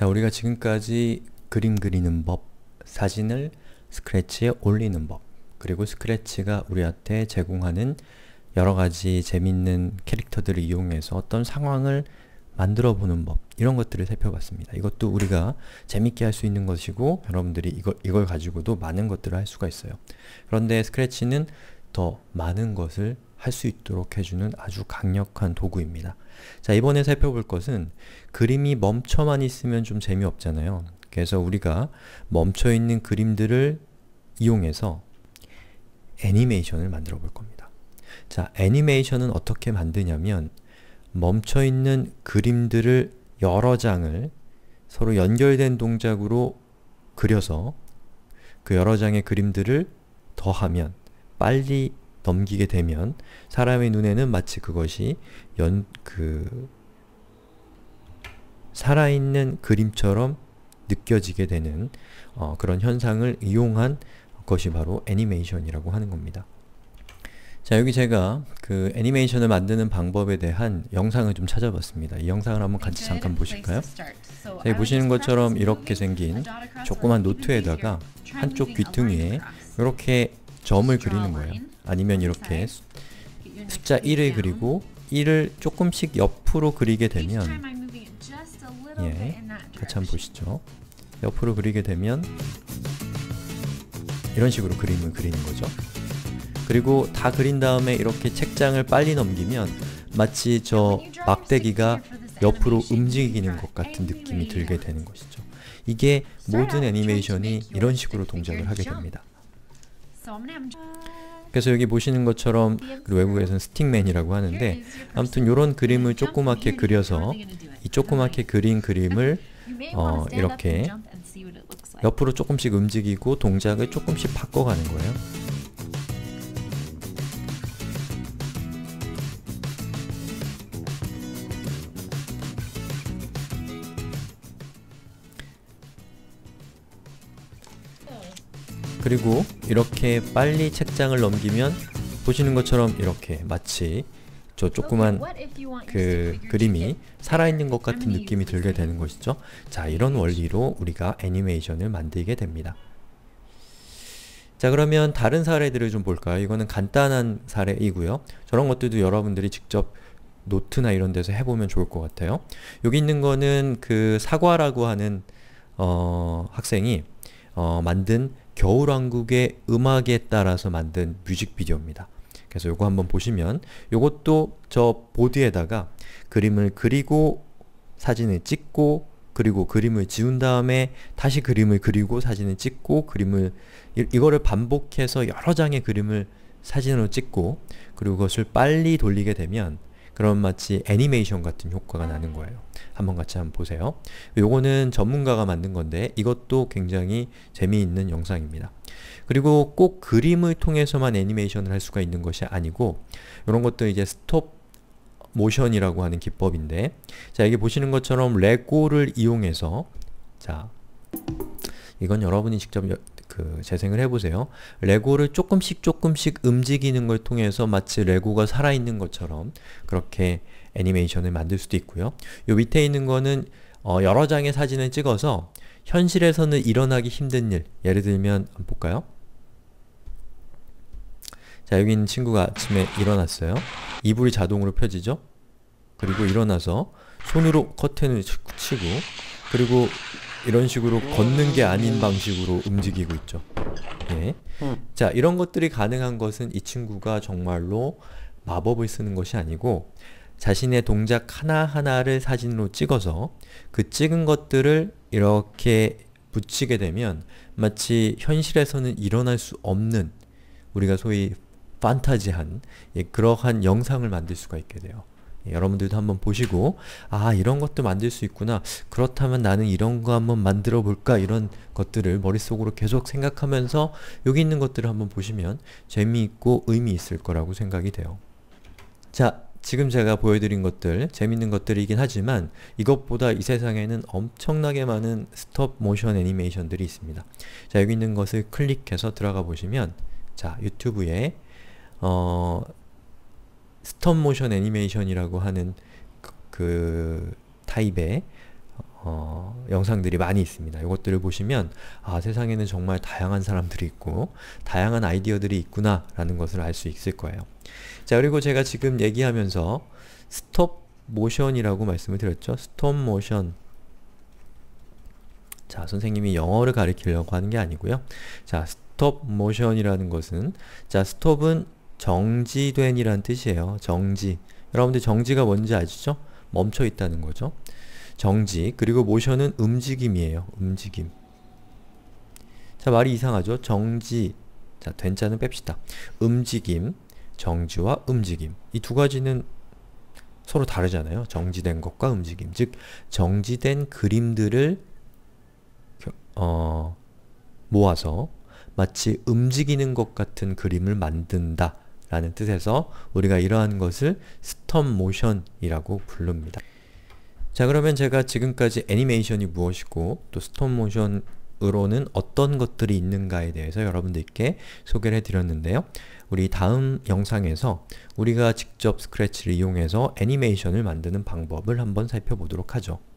자, 우리가 지금까지 그림 그리는 법, 사진을 스크래치에 올리는 법, 그리고 스크래치가 우리한테 제공하는 여러가지 재밌는 캐릭터들을 이용해서 어떤 상황을 만들어 보는 법 이런 것들을 살펴봤습니다. 이것도 우리가 재밌게 할 수 있는 것이고 여러분들이 이걸, 이걸 가지고도 많은 것들을 할 수가 있어요. 그런데 스크래치는 더 많은 것을 할수 있도록 해주는 아주 강력한 도구입니다. 자, 이번에 살펴볼 것은 그림이 멈춰만 있으면 좀 재미없잖아요. 그래서 우리가 멈춰있는 그림들을 이용해서 애니메이션을 만들어 볼 겁니다. 자, 애니메이션은 어떻게 만드냐면 멈춰있는 그림들을 여러 장을 서로 연결된 동작으로 그려서 그 여러 장의 그림들을 더하면 빨리 넘기게 되면 사람의 눈에는 마치 그것이 연, 그, 살아있는 그림처럼 느껴지게 되는 어, 그런 현상을 이용한 것이 바로 애니메이션이라고 하는 겁니다. 자 여기 제가 그 애니메이션을 만드는 방법에 대한 영상을 좀 찾아봤습니다. 이 영상을 한번 같이 잠깐 보실까요? 여기 보시는 것처럼 이렇게 생긴 조그만 노트에다가 한쪽 귀퉁이에 이렇게 점을 그리는 거예요. 아니면 이렇게 숫자 1을 그리고 1을 조금씩 옆으로 그리게 되면 예, 같이 한번 보시죠. 옆으로 그리게 되면 이런 식으로 그림을 그리는 거죠. 그리고 다 그린 다음에 이렇게 책장을 빨리 넘기면 마치 저 막대기가 옆으로 움직이는 것 같은 느낌이 들게 되는 것이죠. 이게 모든 애니메이션이 이런 식으로 동작을 하게 됩니다. 그래서 여기 보시는 것처럼 그 외국에서는 스틱맨이라고 하는데 아무튼 이런 그림을 조그맣게 그려서 이 조그맣게 그린 그림을 어, 이렇게 옆으로 조금씩 움직이고 동작을 조금씩 바꿔가는 거예요. 그리고 이렇게 빨리 책장을 넘기면 보시는 것처럼 이렇게 마치 저 조그만 그 그림이 살아있는 것 같은 느낌이 들게 되는 것이죠. 자, 이런 원리로 우리가 애니메이션을 만들게 됩니다. 자 그러면 다른 사례들을 좀 볼까요? 이거는 간단한 사례이고요. 저런 것들도 여러분들이 직접 노트나 이런 데서 해보면 좋을 것 같아요. 여기 있는 거는 그 사과라고 하는 어, 학생이 어, 만든 겨울왕국의 음악에 따라서 만든 뮤직비디오입니다. 그래서 요거 한번 보시면 요것도 저 보드에다가 그림을 그리고 사진을 찍고 그리고 그림을 지운 다음에 다시 그림을 그리고 사진을 찍고 그림을 이, 이거를 반복해서 여러 장의 그림을 사진으로 찍고 그리고 그것을 빨리 돌리게 되면 그럼 마치 애니메이션 같은 효과가 나는 거예요. 한번 같이 한번 보세요. 요거는 전문가가 만든 건데 이것도 굉장히 재미있는 영상입니다. 그리고 꼭 그림을 통해서만 애니메이션을 할 수가 있는 것이 아니고 이런 것도 이제 스톱 모션이라고 하는 기법인데 자 여기 보시는 것처럼 레고를 이용해서 자 이건 여러분이 직접 그 재생을 해보세요. 레고를 조금씩 조금씩 움직이는 걸 통해서 마치 레고가 살아있는 것처럼 그렇게 애니메이션을 만들 수도 있고요. 요 밑에 있는 거는 어 여러 장의 사진을 찍어서 현실에서는 일어나기 힘든 일, 예를 들면 볼까요? 자, 여기 있는 친구가 아침에 일어났어요. 이불이 자동으로 펴지죠? 그리고 일어나서 손으로 커튼을 치고 그리고 이런 식으로 걷는 게 아닌 방식으로 움직이고 있죠. 예. 자, 이런 것들이 가능한 것은 이 친구가 정말로 마법을 쓰는 것이 아니고 자신의 동작 하나하나를 사진으로 찍어서 그 찍은 것들을 이렇게 붙이게 되면 마치 현실에서는 일어날 수 없는 우리가 소위 판타지한 예, 그러한 영상을 만들 수가 있게 돼요. 여러분들도 한번 보시고 아 이런 것도 만들 수 있구나 그렇다면 나는 이런 거 한번 만들어 볼까 이런 것들을 머릿속으로 계속 생각하면서 여기 있는 것들을 한번 보시면 재미있고 의미 있을 거라고 생각이 돼요 자 지금 제가 보여드린 것들 재밌는 것들이긴 하지만 이것보다 이 세상에는 엄청나게 많은 스톱 모션 애니메이션들이 있습니다 자 여기 있는 것을 클릭해서 들어가 보시면 자 유튜브에 어, 스톱 모션 애니메이션이라고 하는 그, 그 타입의 어, 영상들이 많이 있습니다. 이것들을 보시면 아 세상에는 정말 다양한 사람들이 있고 다양한 아이디어들이 있구나 라는 것을 알 수 있을 거예요. 자 그리고 제가 지금 얘기하면서 스톱 모션이라고 말씀을 드렸죠. 스톱 모션 자 선생님이 영어를 가리키려고 하는 게 아니고요. 자 스톱 모션이라는 것은 자 스톱은 정지된이란 뜻이에요. 정지. 여러분들 정지가 뭔지 아시죠? 멈춰 있다는 거죠. 정지. 그리고 모션은 움직임이에요. 움직임. 자, 말이 이상하죠? 정지. 자, 된자는 뺍시다. 움직임. 정지와 움직임. 이 두 가지는 서로 다르잖아요. 정지된 것과 움직임. 즉, 정지된 그림들을 어, 모아서 마치 움직이는 것 같은 그림을 만든다 라는 뜻에서 우리가 이러한 것을 스톱 모션이라고 부릅니다. 자 그러면 제가 지금까지 애니메이션이 무엇이고 또 스톱 모션으로는 어떤 것들이 있는가에 대해서 여러분들께 소개를 해드렸는데요. 우리 다음 영상에서 우리가 직접 스크래치를 이용해서 애니메이션을 만드는 방법을 한번 살펴보도록 하죠.